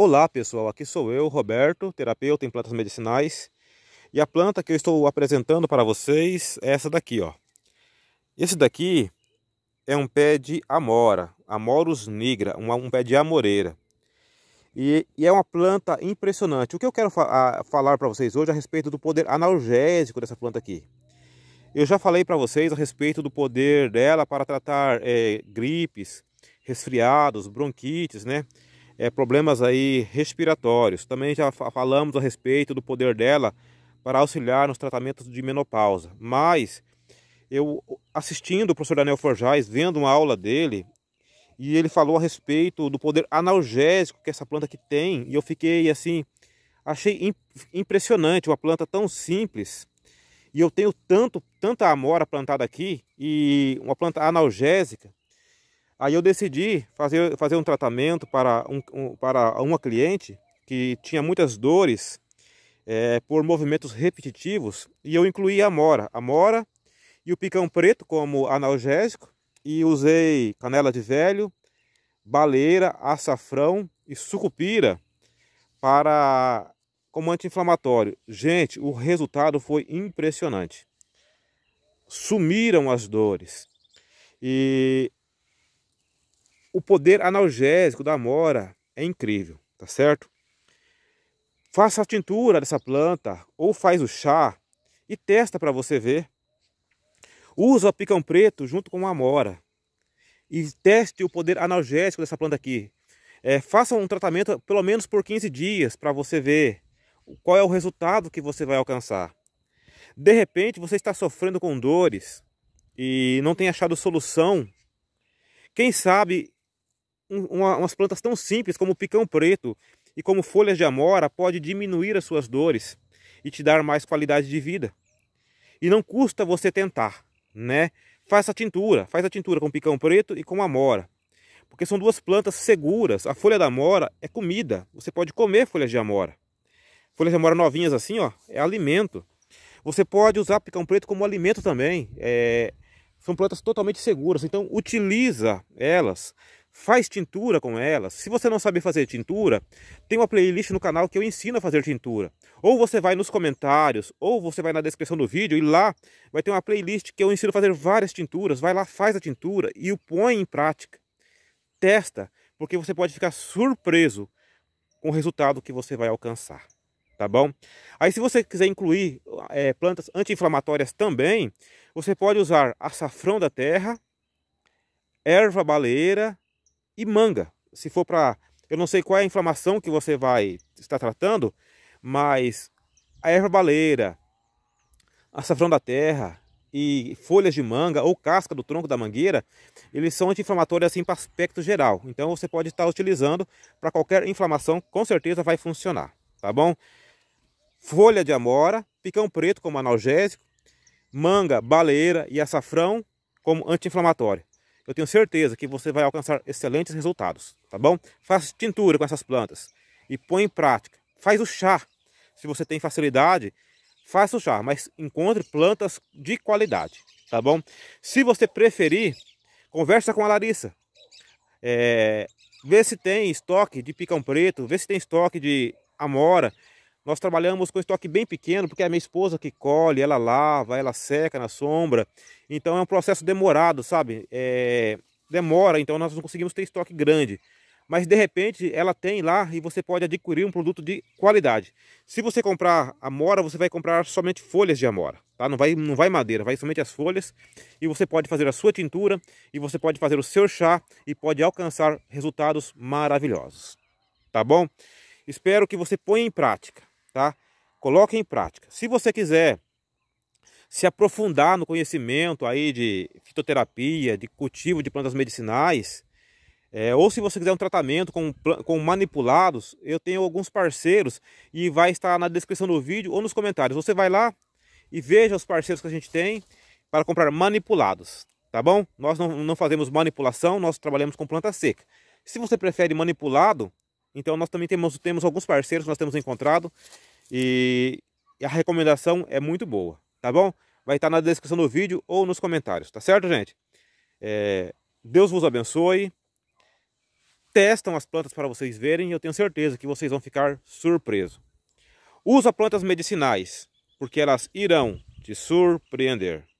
Olá pessoal, aqui sou eu, Roberto, terapeuta em plantas medicinais. E a planta que eu estou apresentando para vocês é essa daqui, ó. Esse daqui é um pé de amora, Amorus nigra, um, pé de amoreira. E, e é uma planta impressionante. O que eu quero fa falar para vocês hoje é a respeito do poder analgésico dessa planta aqui. Eu já falei para vocês a respeito do poder dela para tratar é, gripes, resfriados, bronquites, né? é, problemas aí respiratórios. Também já falamos a respeito do poder dela para auxiliar nos tratamentos de menopausa. Mas eu assistindo o professor Daniel Forjais, vendo uma aula dele, e ele falou a respeito do poder analgésico que essa planta aqui tem, e eu fiquei assim, achei impressionante uma planta tão simples. E eu tenho tanto, tanta amora plantada aqui e uma planta analgésica Aí eu decidi fazer, fazer um tratamento para, um, um, para uma cliente que tinha muitas dores é, por movimentos repetitivos e eu incluí a mora a mora e o picão preto como analgésico e usei canela de velho, baleira, açafrão e sucupira para como anti-inflamatório. Gente, o resultado foi impressionante. Sumiram as dores. E o poder analgésico da amora é incrível, tá certo? Faça a tintura dessa planta ou faz o chá e testa para você ver. Usa o picão preto junto com a amora e teste o poder analgésico dessa planta aqui. É, faça um tratamento pelo menos por 15 dias para você ver qual é o resultado que você vai alcançar. De repente você está sofrendo com dores e não tem achado solução. Quem sabe uma, umas plantas tão simples como picão preto e como folhas de amora pode diminuir as suas dores e te dar mais qualidade de vida. E não custa você tentar, né? Faça a tintura, faz a tintura com picão preto e com amora. Porque são duas plantas seguras. A folha da amora é comida. Você pode comer folhas de amora. Folhas de amora novinhas assim, ó, é alimento. Você pode usar picão preto como alimento também. É... São plantas totalmente seguras. Então utiliza elas faz tintura com elas. Se você não sabe fazer tintura, tem uma playlist no canal que eu ensino a fazer tintura. Ou você vai nos comentários, ou você vai na descrição do vídeo e lá vai ter uma playlist que eu ensino a fazer várias tinturas. Vai lá, faz a tintura e o põe em prática. Testa, porque você pode ficar surpreso com o resultado que você vai alcançar. Tá bom? Aí se você quiser incluir é, plantas anti-inflamatórias também, você pode usar açafrão da terra, erva baleira e manga. Se for para. Eu não sei qual é a inflamação que você vai estar tratando, mas a erva baleira, açafrão da terra e folhas de manga ou casca do tronco da mangueira, eles são anti-inflamatórios assim para aspecto geral. Então você pode estar utilizando para qualquer inflamação, com certeza vai funcionar, tá bom? Folha de amora, picão preto como analgésico, manga, baleira e açafrão como anti-inflamatório. Eu tenho certeza que você vai alcançar excelentes resultados, tá bom? Faça tintura com essas plantas e põe em prática. Faz o chá. Se você tem facilidade, faça o chá, mas encontre plantas de qualidade, tá bom? Se você preferir, conversa com a Larissa. É, vê se tem estoque de picão preto, vê se tem estoque de amora, nós trabalhamos com estoque bem pequeno, porque é minha esposa que colhe, ela lava, ela seca na sombra. Então é um processo demorado, sabe? É... Demora, então nós não conseguimos ter estoque grande. Mas de repente ela tem lá e você pode adquirir um produto de qualidade. Se você comprar amora, você vai comprar somente folhas de amora, tá? Não vai, não vai madeira, vai somente as folhas. E você pode fazer a sua tintura, e você pode fazer o seu chá e pode alcançar resultados maravilhosos. Tá bom? Espero que você ponha em prática tá? Coloque em prática. Se você quiser se aprofundar no conhecimento aí de fitoterapia, de cultivo de plantas medicinais, é, ou se você quiser um tratamento com, com manipulados, eu tenho alguns parceiros e vai estar na descrição do vídeo ou nos comentários. Você vai lá e veja os parceiros que a gente tem para comprar manipulados, tá bom? Nós não, não fazemos manipulação, nós trabalhamos com planta seca. Se você prefere manipulado, então nós também temos, temos alguns parceiros que nós temos encontrado e, a recomendação é muito boa, tá bom? Vai estar na descrição do vídeo ou nos comentários, tá certo, gente? É, Deus vos abençoe. Testam as plantas para vocês verem eu tenho certeza que vocês vão ficar surpresos. Usa plantas medicinais, porque elas irão te surpreender.